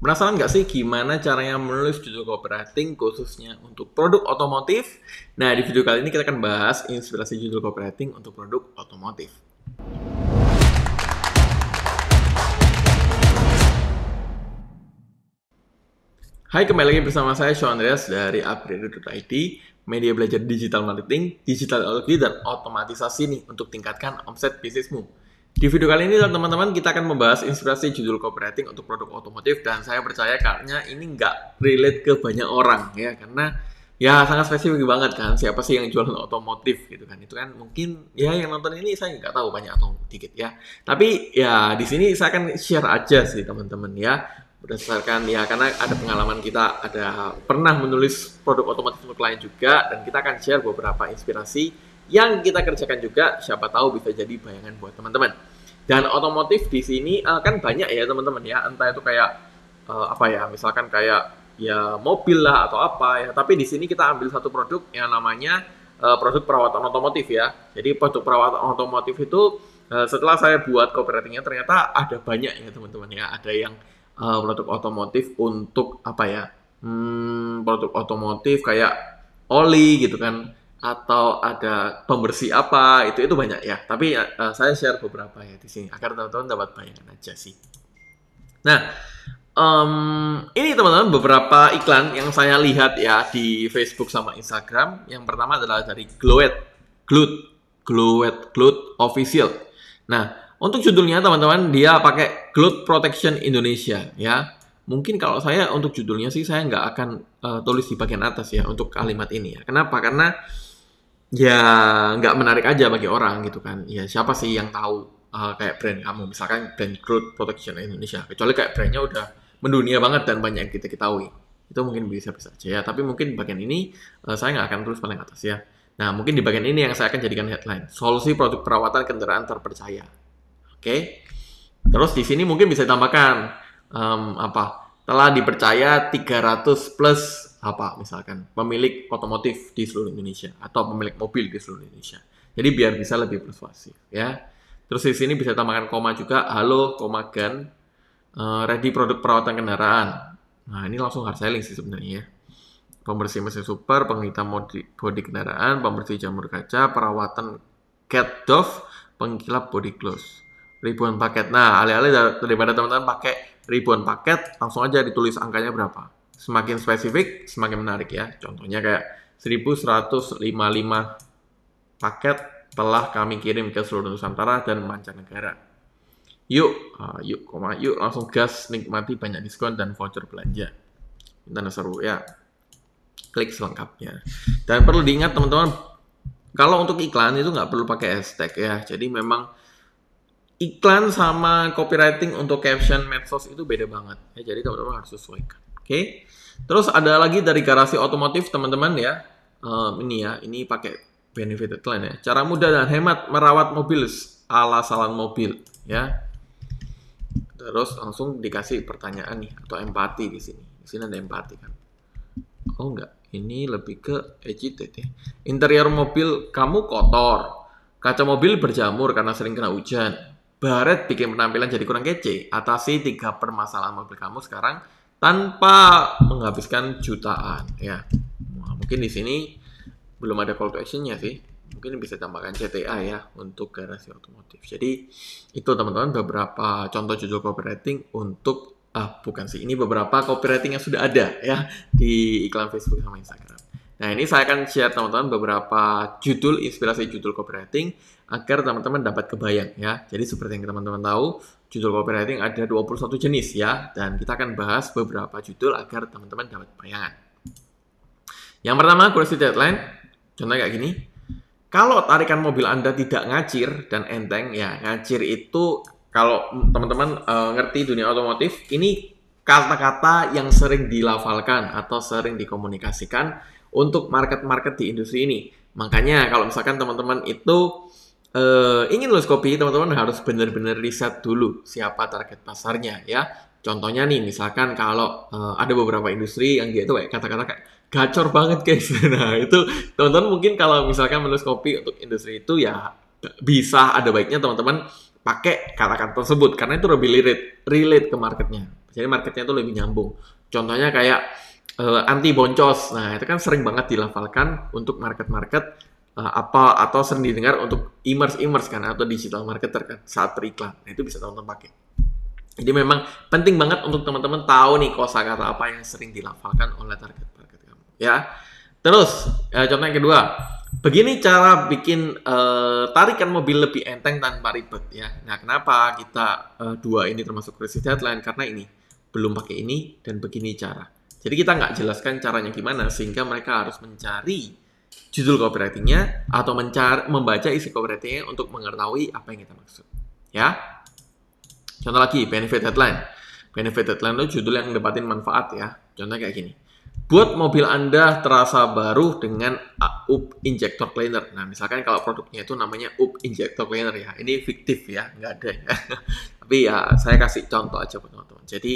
Penasaran nggak sih gimana caranya menulis judul copywriting khususnya untuk produk otomotif? Nah, di video kali ini kita akan bahas inspirasi judul copywriting untuk produk otomotif. Hai, kembali lagi bersama saya Sean Andreas dari upgrade.id, media belajar digital marketing, digital technology, dan otomatisasi nih untuk tingkatkan omset bisnismu. Di video kali ini teman-teman kita akan membahas inspirasi judul copywriting untuk produk otomotif dan saya percaya karena ini nggak relate ke banyak orang ya karena ya sangat spesifik banget kan siapa sih yang jualan otomotif gitu kan itu kan mungkin ya yang nonton ini saya nggak tahu banyak atau dikit ya tapi ya di sini saya akan share aja sih teman-teman ya berdasarkan ya karena ada pengalaman kita ada pernah menulis produk otomotif untuk klien juga dan kita akan share beberapa inspirasi yang kita kerjakan juga siapa tahu bisa jadi bayangan buat teman-teman. Dan otomotif di sini uh, kan banyak ya teman-teman ya, entah itu kayak uh, apa ya, misalkan kayak ya mobil lah atau apa ya. Tapi di sini kita ambil satu produk yang namanya uh, produk perawatan otomotif ya. Jadi produk perawatan otomotif itu uh, setelah saya buat copywritingnya ternyata ada banyak ya teman-teman ya. Ada yang uh, produk otomotif untuk apa ya? Hmm, produk otomotif kayak oli gitu kan atau ada pembersih apa itu itu banyak ya tapi uh, saya share beberapa ya di sini agar teman-teman dapat bayangan aja sih nah um, ini teman-teman beberapa iklan yang saya lihat ya di Facebook sama Instagram yang pertama adalah dari Glowet Glut Glowet Glut official nah untuk judulnya teman-teman dia pakai Glut Protection Indonesia ya mungkin kalau saya untuk judulnya sih saya nggak akan uh, tulis di bagian atas ya untuk kalimat ini ya kenapa karena ya nggak menarik aja bagi orang gitu kan ya siapa sih yang tahu uh, kayak brand kamu misalkan brand Growth Protection Indonesia kecuali kayak brandnya udah mendunia banget dan banyak yang kita ketahui itu mungkin bisa bisa aja ya tapi mungkin bagian ini uh, saya nggak akan terus paling atas ya nah mungkin di bagian ini yang saya akan jadikan headline solusi produk perawatan kendaraan terpercaya oke okay? terus di sini mungkin bisa tambahkan um, apa telah dipercaya 300 plus apa misalkan pemilik otomotif di seluruh Indonesia atau pemilik mobil di seluruh Indonesia. Jadi biar bisa lebih persuasif ya. Terus di sini bisa tambahkan koma juga, halo, koma gan, eh, ready produk perawatan kendaraan. Nah ini langsung hard selling sih sebenarnya ya. Pembersih mesin super, penghitam bodi kendaraan, pembersih jamur kaca, perawatan cat dove, pengkilap body close ribuan paket. Nah, alih-alih daripada teman-teman pakai ribuan paket, langsung aja ditulis angkanya berapa. Semakin spesifik, semakin menarik ya. Contohnya kayak 1155 paket telah kami kirim ke seluruh Nusantara dan mancanegara. Yuk, uh, yuk, koma, yuk langsung gas nikmati banyak diskon dan voucher belanja. dan seru ya. Klik selengkapnya. Dan perlu diingat teman-teman, kalau untuk iklan itu nggak perlu pakai hashtag ya. Jadi memang iklan sama copywriting untuk caption medsos itu beda banget ya jadi teman-teman harus sesuaikan oke okay? terus ada lagi dari garasi otomotif teman-teman ya um, ini ya ini pakai benefit iklan ya cara mudah dan hemat merawat mobil ala salon mobil ya terus langsung dikasih pertanyaan nih atau empati di sini di sini ada empati kan oh enggak ini lebih ke ya. interior mobil kamu kotor kaca mobil berjamur karena sering kena hujan Barret bikin penampilan jadi kurang kece, atasi tiga permasalahan mobil kamu sekarang tanpa menghabiskan jutaan ya. Nah, mungkin di sini belum ada call to actionnya sih. Mungkin bisa tambahkan CTA ya untuk garasi otomotif. Jadi itu teman-teman beberapa contoh judul copywriting untuk ah bukan sih ini beberapa copywriting yang sudah ada ya di iklan Facebook sama Instagram. Nah, ini saya akan share teman-teman beberapa judul, inspirasi judul copywriting agar teman-teman dapat kebayang ya. Jadi seperti yang teman-teman tahu, judul copywriting ada 21 jenis ya dan kita akan bahas beberapa judul agar teman-teman dapat bayangan. Yang pertama, kursi deadline. Contohnya kayak gini. Kalau tarikan mobil Anda tidak ngacir dan enteng, ya ngacir itu kalau teman-teman uh, ngerti dunia otomotif, ini kata-kata yang sering dilafalkan atau sering dikomunikasikan untuk market-market di industri ini. Makanya kalau misalkan teman-teman itu uh, ingin nulis kopi, teman-teman harus benar-benar riset dulu siapa target pasarnya ya. Contohnya nih, misalkan kalau uh, ada beberapa industri yang dia itu kayak kata-kata kayak gacor banget guys. Nah itu teman-teman mungkin kalau misalkan menulis kopi untuk industri itu ya bisa ada baiknya teman-teman pakai kata-kata tersebut karena itu lebih relate relate ke marketnya. Jadi marketnya itu lebih nyambung. Contohnya kayak uh, anti boncos. Nah, itu kan sering banget dilafalkan untuk market-market uh, apa atau sering didengar untuk e immerse-immerse kan atau digital marketer kan saat beriklan. Nah, itu bisa teman-teman pakai. Jadi memang penting banget untuk teman-teman tahu nih kosakata apa yang sering dilafalkan oleh target market kamu ya. Terus uh, contoh yang kedua, begini cara bikin uh, tarikan mobil lebih enteng tanpa ribet ya. Nah kenapa kita uh, dua ini termasuk krisis deadline karena ini belum pakai ini dan begini cara. Jadi kita nggak jelaskan caranya gimana sehingga mereka harus mencari judul copywritingnya atau mencari membaca isi copywritingnya untuk mengetahui apa yang kita maksud. Ya. Contoh lagi benefit headline. Benefit headline itu judul yang dapatin manfaat ya. Contoh kayak gini. Buat mobil Anda terasa baru dengan UP Injector Cleaner. Nah, misalkan kalau produknya itu namanya UP Injector Cleaner ya. Ini fiktif ya, nggak ada ya. Tapi ya, saya kasih contoh aja buat teman-teman. Jadi,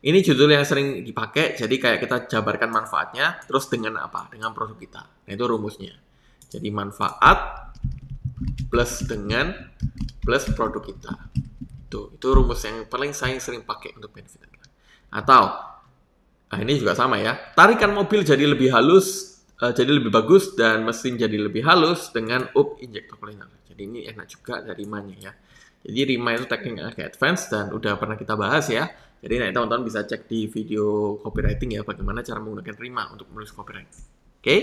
ini judul yang sering dipakai. Jadi, kayak kita jabarkan manfaatnya, terus dengan apa? Dengan produk kita. Nah, itu rumusnya. Jadi, manfaat plus dengan plus produk kita. Itu, itu rumus yang paling saya sering pakai untuk benefit. Atau, Nah, ini juga sama ya. Tarikan mobil jadi lebih halus, uh, jadi lebih bagus, dan mesin jadi lebih halus dengan up injector cleaner. Jadi ini enak juga dari mana ya. Jadi rima itu teknik agak advance dan udah pernah kita bahas ya. Jadi nanti teman-teman bisa cek di video copywriting ya bagaimana cara menggunakan rima untuk menulis copywriting. Oke? Okay?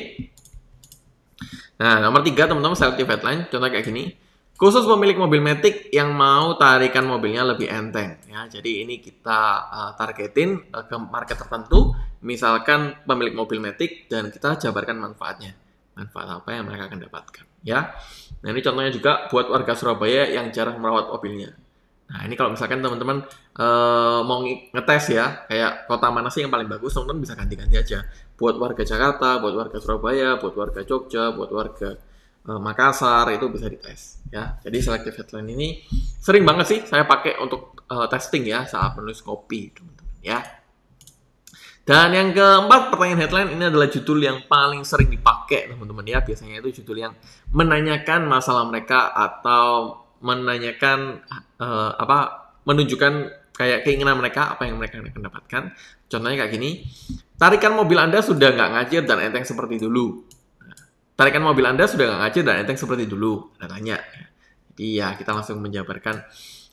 Nah, nomor tiga teman-teman selective headline, contoh kayak gini. Khusus pemilik mobil Matic yang mau tarikan mobilnya lebih enteng ya. Jadi ini kita uh, targetin uh, ke market tertentu, misalkan pemilik mobil Matic dan kita jabarkan manfaatnya. Manfaat apa yang mereka akan dapatkan ya. Nah, ini contohnya juga buat warga Surabaya yang jarang merawat mobilnya. Nah, ini kalau misalkan teman-teman uh, mau ngetes ya, kayak kota mana sih yang paling bagus, teman-teman bisa ganti-ganti aja. Buat warga Jakarta, buat warga Surabaya, buat warga Jogja, buat warga Eh, Makassar itu bisa dites ya. Jadi selective headline ini sering banget sih saya pakai untuk uh, testing ya saat menulis kopi teman-teman ya. Dan yang keempat pertanyaan headline ini adalah judul yang paling sering dipakai teman-teman ya. Biasanya itu judul yang menanyakan masalah mereka atau menanyakan uh, apa menunjukkan kayak keinginan mereka apa yang mereka akan dapatkan. Contohnya kayak gini, tarikan mobil Anda sudah nggak ngajir dan enteng seperti dulu Tarikan mobil Anda sudah nggak ngacir dan enteng seperti dulu. Anda tanya. Jadi ya kita langsung menjabarkan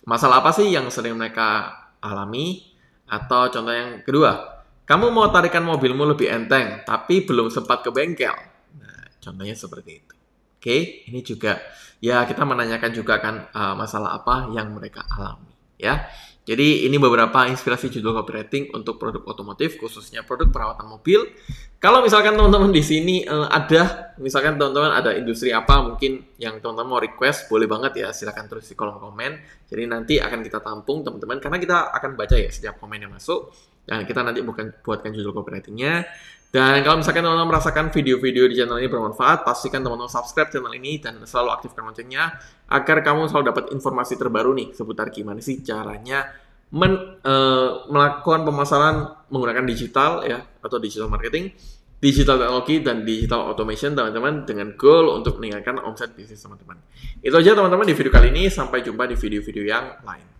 masalah apa sih yang sering mereka alami atau contoh yang kedua. Kamu mau tarikan mobilmu lebih enteng tapi belum sempat ke bengkel. Nah, contohnya seperti itu. Oke, ini juga ya kita menanyakan juga kan eh, masalah apa yang mereka alami ya. Jadi ini beberapa inspirasi judul copywriting untuk produk otomotif khususnya produk perawatan mobil. Kalau misalkan teman-teman di sini uh, ada misalkan teman-teman ada industri apa mungkin yang teman-teman mau request boleh banget ya silahkan terus di kolom komen. Jadi nanti akan kita tampung teman-teman karena kita akan baca ya setiap komen yang masuk dan kita nanti bukan buatkan judul copywritingnya. Dan kalau misalkan teman-teman merasakan video-video di channel ini bermanfaat, pastikan teman-teman subscribe channel ini dan selalu aktifkan loncengnya agar kamu selalu dapat informasi terbaru nih seputar gimana sih caranya men, e, melakukan pemasaran menggunakan digital ya atau digital marketing, digital teknologi dan digital automation teman-teman dengan goal untuk meningkatkan omset bisnis teman-teman. Itu aja teman-teman di video kali ini sampai jumpa di video-video yang lain.